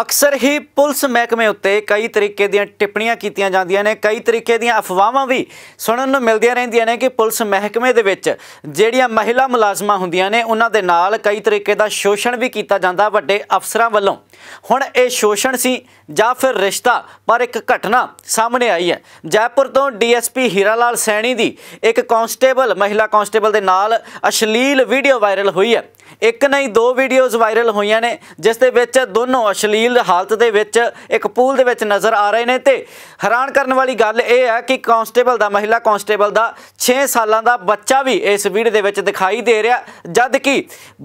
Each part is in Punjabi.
ਅਕਸਰ ਹੀ ਪੁਲਿਸ ਮਹਿਕਮੇ ਉੱਤੇ ਕਈ ਤਰੀਕੇ ਦੀਆਂ ਟਿੱਪਣੀਆਂ ਕੀਤੀਆਂ ਜਾਂਦੀਆਂ ਨੇ ਕਈ ਤਰੀਕੇ ਦੀਆਂ ਅਫਵਾਹਾਂ ਵੀ ਸੁਣਨ ਨੂੰ ਮਿਲਦੀਆਂ ਰਹਿੰਦੀਆਂ ਨੇ ਕਿ ਪੁਲਿਸ ਮਹਿਕਮੇ ਦੇ ਵਿੱਚ ਜਿਹੜੀਆਂ ਮਹਿਲਾ ਮੁਲਾਜ਼ਮਾਂ ਹੁੰਦੀਆਂ ਨੇ ਉਹਨਾਂ ਦੇ ਨਾਲ ਕਈ ਤਰੀਕੇ ਦਾ ਸ਼ੋਸ਼ਣ ਵੀ ਕੀਤਾ ਜਾਂਦਾ ਵੱਡੇ ਅਫਸਰਾਂ ਵੱਲੋਂ ਹੁਣ ਇਹ ਸ਼ੋਸ਼ਣ ਸੀ ਜਾਂ ਫਿਰ ਰਿਸ਼ਤਾ ਪਰ ਇੱਕ ਘਟਨਾ ਸਾਹਮਣੇ ਆਈ ਹੈ ਜੈਪੁਰ ਤੋਂ ਡੀਐਸਪੀ ਹੀਰਾ ਲਾਲ ਸੈਣੀ ਦੀ ਇੱਕ ਕਾਂਸਟੇਬਲ ਮਹਿਲਾ ਕਾਂਸਟੇਬਲ ਦੇ ਨਾਲ ਅਸ਼ਲੀਲ ਵੀਡੀਓ ਵਾਇਰਲ ਹੋਈ ਹੈ ਇੱਕ ਨਹੀਂ ਦੋ ਵੀਡੀਓਜ਼ ਵਾਇਰਲ ਹੋਈਆਂ ਨੇ ਜਿਸ ਦੇ ਵਿੱਚ ਦੋਨੋਂ ਅਸ਼ਲੀਲ ਹਾਲਤ ਦੇ ਵਿੱਚ ਇੱਕ ਪੂਲ ਦੇ ਵਿੱਚ ਨਜ਼ਰ ਆ ਰਹੇ ਨੇ ਤੇ ਹੈਰਾਨ ਕਰਨ ਵਾਲੀ ਗੱਲ ਇਹ ਹੈ ਕਿ ਕਾਂਸਟੇਬਲ ਦਾ ਮਹਿਲਾ ਕਾਂਸਟੇਬਲ ਦਾ 6 ਸਾਲਾਂ ਦਾ ਬੱਚਾ ਵੀ ਇਸ ਵੀਡੀਓ ਦੇ ਵਿੱਚ ਦਿਖਾਈ ਦੇ ਰਿਹਾ ਜਦ ਕਿ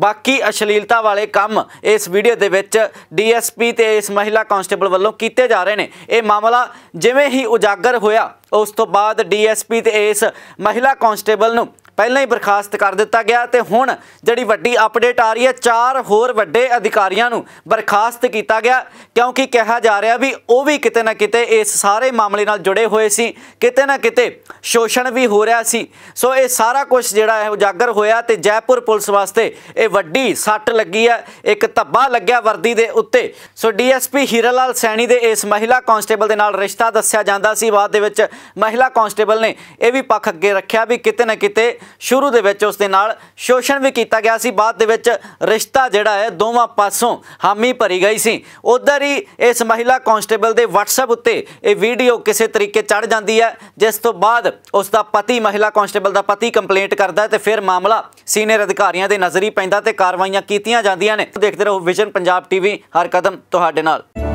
ਬਾਕੀ ਅਸ਼ਲੀਲਤਾ ਵਾਲੇ ਕੰਮ ਇਸ ਵੀਡੀਓ ਦੇ ਵਿੱਚ ਡੀਐਸਪੀ ਤੇ ਇਸ ਮਹਿਲਾ ਕਾਂਸਟੇਬਲ ਵੱਲੋਂ ਕੀਤੇ ਜਾ ਰਹੇ ਨੇ ਇਹ ਮਾਮਲਾ ਜਿਵੇਂ ਹੀ ਉਜਾਗਰ ਹੋਇਆ ਉਸ ਤੋਂ ਬਾਅਦ ਡੀਐਸਪੀ ਤੇ ਇਸ ਮਹਿਲਾ ਕਾਂਸਟੇਬਲ ਨੂੰ ਪਹਿਲਾਂ ਹੀ ਬਰਖਾਸਤ ਕਰ ਦਿੱਤਾ ਗਿਆ ਤੇ ਹੁਣ ਜਿਹੜੀ ਵੱਡੀ ਅਪਡੇਟ ਆ ਰਹੀ ਹੈ ਚਾਰ ਹੋਰ ਵੱਡੇ ਅਧਿਕਾਰੀਆਂ ਨੂੰ ਬਰਖਾਸਤ ਕੀਤਾ ਗਿਆ ਕਿਉਂਕਿ ਕਿਹਾ ਜਾ ਰਿਹਾ ਵੀ ਉਹ ਵੀ ਕਿਤੇ ਨਾ ਕਿਤੇ ਇਸ ਸਾਰੇ ਮਾਮਲੇ ਨਾਲ ਜੁੜੇ ਹੋਏ ਸੀ ਕਿਤੇ ਨਾ ਕਿਤੇ ਸ਼ੋਸ਼ਣ ਵੀ ਹੋ ਰਿਹਾ ਸੀ ਸੋ ਇਹ ਸਾਰਾ ਕੁਝ ਜਿਹੜਾ ਹੈ ਉਜਾਗਰ ਹੋਇਆ ਤੇ ਜੈਪੁਰ ਪੁਲਿਸ ਵਾਸਤੇ ਇਹ ਵੱਡੀ ਸੱਟ ਲੱਗੀ ਹੈ ਇੱਕ ਧੱਬਾ ਲੱਗਿਆ ਵਰਦੀ ਦੇ ਉੱਤੇ ਸੋ ਡੀਐਸਪੀ ਹੀਰਾਲਾਲ ਸੈਣੀ ਦੇ ਇਸ ਮਹਿਲਾ ਕਾਂਸਟੇਬਲ ਦੇ ਨਾਲ ਰਿਸ਼ਤਾ ਦੱਸਿਆ ਜਾਂਦਾ ਸੀ ਬਾਅਦ ਦੇ ਵਿੱਚ ਮਹਿਲਾ ਕਾਂਸਟੇਬਲ ਨੇ ਇਹ ਵੀ ਪੱਖ ਅੱਗੇ ਰੱਖਿਆ ਵੀ ਕਿਤੇ ਨਾ ਕਿਤੇ ਸ਼ੁਰੂ ਦੇ ਵਿੱਚ ਉਸ ਦੇ ਨਾਲ ਸ਼ੋਸ਼ਣ ਵੀ ਕੀਤਾ ਗਿਆ ਸੀ ਬਾਅਦ ਦੇ ਵਿੱਚ ਰਿਸ਼ਤਾ ਜਿਹੜਾ ਹੈ ਦੋਵਾਂ ਪਾਸੋਂ ਹਾਮੀ ਭਰੀ ਗਈ ਸੀ ਉਧਰ ਹੀ ਇਸ ਮਹਿਲਾ ਕਾਂਸਟੇਬਲ ਦੇ WhatsApp ਉੱਤੇ ਇਹ ਵੀਡੀਓ ਕਿਸੇ ਤਰੀਕੇ ਚੜ ਜਾਂਦੀ ਹੈ ਜਿਸ ਤੋਂ ਬਾਅਦ ਉਸ ਦਾ ਪਤੀ ਮਹਿਲਾ ਕਾਂਸਟੇਬਲ ਦਾ ਪਤੀ ਕੰਪਲੇਂਟ ਕਰਦਾ ਤੇ ਫਿਰ ਮਾਮਲਾ ਸੀਨੀਅਰ ਅਧਿਕਾਰੀਆਂ ਦੇ ਨਜ਼ਰੀ ਪੈਂਦਾ ਤੇ ਕਾਰਵਾਈਆਂ ਕੀਤੀਆਂ ਜਾਂਦੀਆਂ ਨੇ ਦੇਖਦੇ ਰਹੋ ਵਿਜ਼ਨ ਪੰਜਾਬ ਟੀਵੀ ਹਰ ਕਦਮ ਤੁਹਾਡੇ ਨਾਲ